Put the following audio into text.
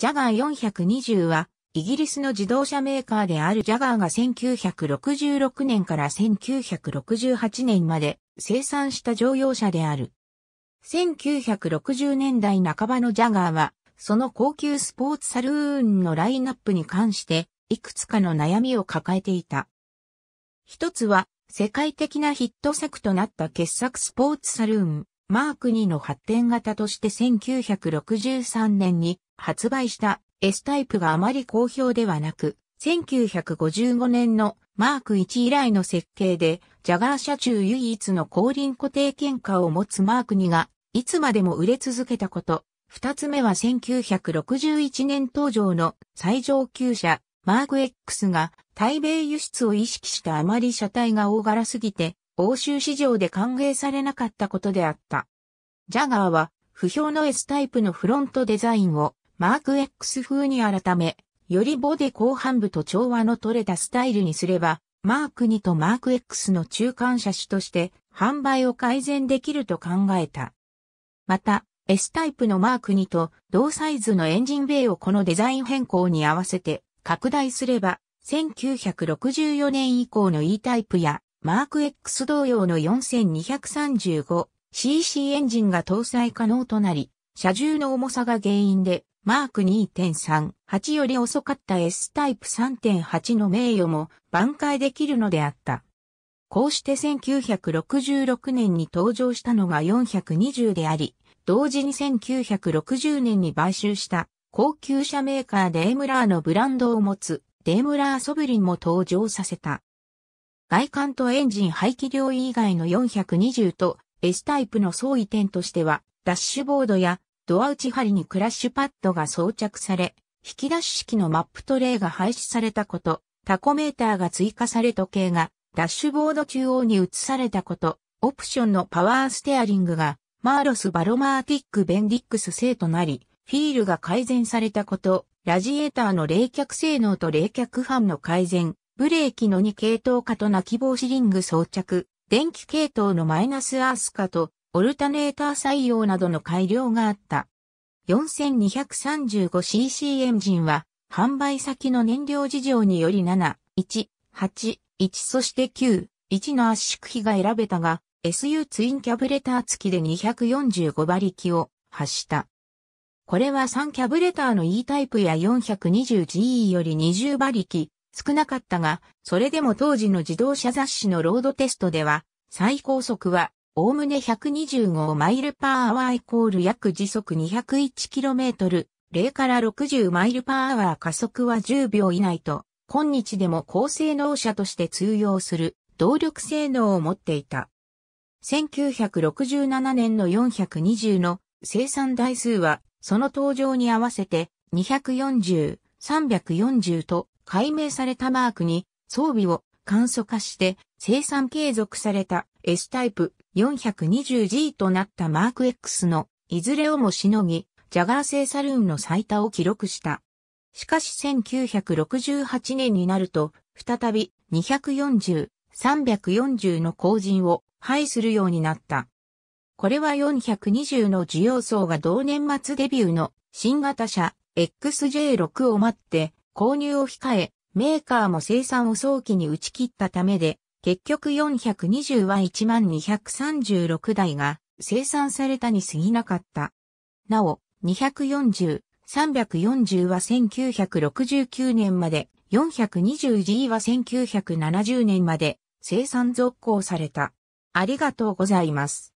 ジャガー420は、イギリスの自動車メーカーであるジャガーが1966年から1968年まで生産した乗用車である。1960年代半ばのジャガーは、その高級スポーツサルーンのラインナップに関して、いくつかの悩みを抱えていた。一つは、世界的なヒット作となった傑作スポーツサルーン、マーク2の発展型として1963年に発売した S タイプがあまり好評ではなく、1955年のマーク1以来の設計で、ジャガー車中唯一の後輪固定喧嘩を持つマーク2が、いつまでも売れ続けたこと。二つ目は1961年登場の最上級車、マーク X が、台米輸出を意識したあまり車体が大柄すぎて、欧州市場で歓迎されなかったことであった。ジャガーは、不評の S タイプのフロントデザインを、マーク X 風に改め、よりボデ後半部と調和の取れたスタイルにすれば、マーク2とマーク X の中間車種として販売を改善できると考えた。また、S タイプのマーク2と同サイズのエンジンベイをこのデザイン変更に合わせて拡大すれば、1964年以降の E タイプやマーク X 同様の 4235cc エンジンが搭載可能となり、車重の重さが原因でマーク2.38より遅かった S タイプ3.8の名誉も挽回できるのであった。こうして1966年に登場したのが420であり、同時に1960年に買収した高級車メーカーデームラーのブランドを持つデームラーソブリンも登場させた。外観とエンジン排気量以外の420と S タイプの相違点としては、ダッシュボードやドア内張りにクラッシュパッドが装着され、引き出し式のマップトレイが廃止されたこと、タコメーターが追加され時計がダッシュボード中央に移されたこと、オプションのパワーステアリングがマーロス・バロマーティック・ベンディックス製となり、フィールが改善されたこと、ラジエーターの冷却性能と冷却班の改善、ブレーキの2系統化と泣き防止リング装着、電気系統のマイナスアース化とオルタネーター採用などの改良があった。4235cc エンジンは、販売先の燃料事情により7、1、8、1そして9、1の圧縮比が選べたが、SU ツインキャブレター付きで245馬力を発した。これは3キャブレターの E タイプや 420GE より20馬力少なかったが、それでも当時の自動車雑誌のロードテストでは、最高速はおおむね125マイルパーアワーイコール約時速 201km、0から60マイルパーアワー加速は10秒以内と、今日でも高性能車として通用する動力性能を持っていた。1967年の420の生産台数は、その登場に合わせて240、340と解明されたマークに装備を簡素化して生産継続された S タイプ 420G となったマーク X のいずれをもしのぎ、ジャガー製サルーンの最多を記録した。しかし1968年になると、再び240、340の後陣を廃するようになった。これは420の需要層が同年末デビューの新型車 XJ6 を待って購入を控え、メーカーも生産を早期に打ち切ったためで、結局420は1236台が生産されたに過ぎなかった。なお、240、340は1969年まで、420G は1970年まで生産続行された。ありがとうございます。